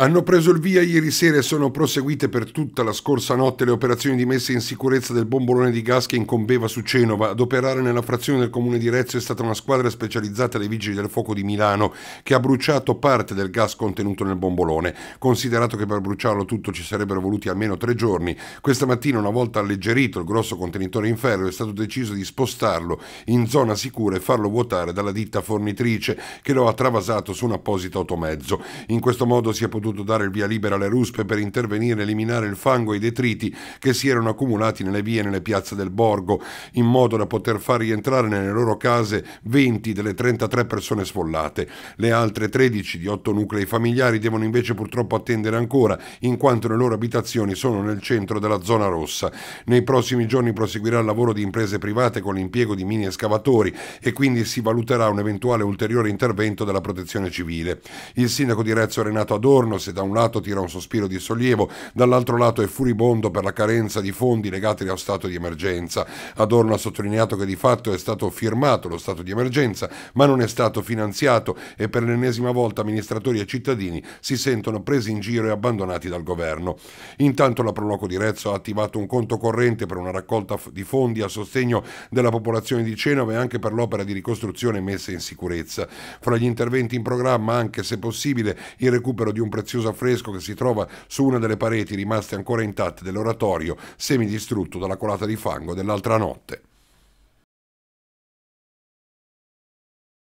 Hanno preso il via ieri sera e sono proseguite per tutta la scorsa notte le operazioni di messa in sicurezza del bombolone di gas che incombeva su Cenova. Ad operare nella frazione del comune di Rezzo è stata una squadra specializzata dei vigili del fuoco di Milano che ha bruciato parte del gas contenuto nel bombolone. Considerato che per bruciarlo tutto ci sarebbero voluti almeno tre giorni, questa mattina una volta alleggerito il grosso contenitore in ferro è stato deciso di spostarlo in zona sicura e farlo vuotare dalla ditta fornitrice che lo ha travasato su un apposito automezzo. In questo modo si è potuto potuto dare il via libera alle ruspe per intervenire e eliminare il fango e i detriti che si erano accumulati nelle vie e nelle piazze del borgo, in modo da poter far rientrare nelle loro case 20 delle 33 persone sfollate. Le altre 13 di 8 nuclei familiari devono invece purtroppo attendere ancora, in quanto le loro abitazioni sono nel centro della zona rossa. Nei prossimi giorni proseguirà il lavoro di imprese private con l'impiego di mini escavatori e quindi si valuterà un eventuale ulteriore intervento della protezione civile. Il sindaco di Rezzo Renato Adorno se da un lato tira un sospiro di sollievo, dall'altro lato è furibondo per la carenza di fondi legati allo stato di emergenza. Adorno ha sottolineato che di fatto è stato firmato lo stato di emergenza, ma non è stato finanziato e per l'ennesima volta amministratori e cittadini si sentono presi in giro e abbandonati dal governo. Intanto la Proloco di Rezzo ha attivato un conto corrente per una raccolta di fondi a sostegno della popolazione di Cenova e anche per l'opera di ricostruzione messa in sicurezza. Fra gli interventi in programma anche se possibile il recupero di un prezzo prezioso affresco che si trova su una delle pareti rimaste ancora intatte dell'oratorio, semidistrutto dalla colata di fango dell'altra notte.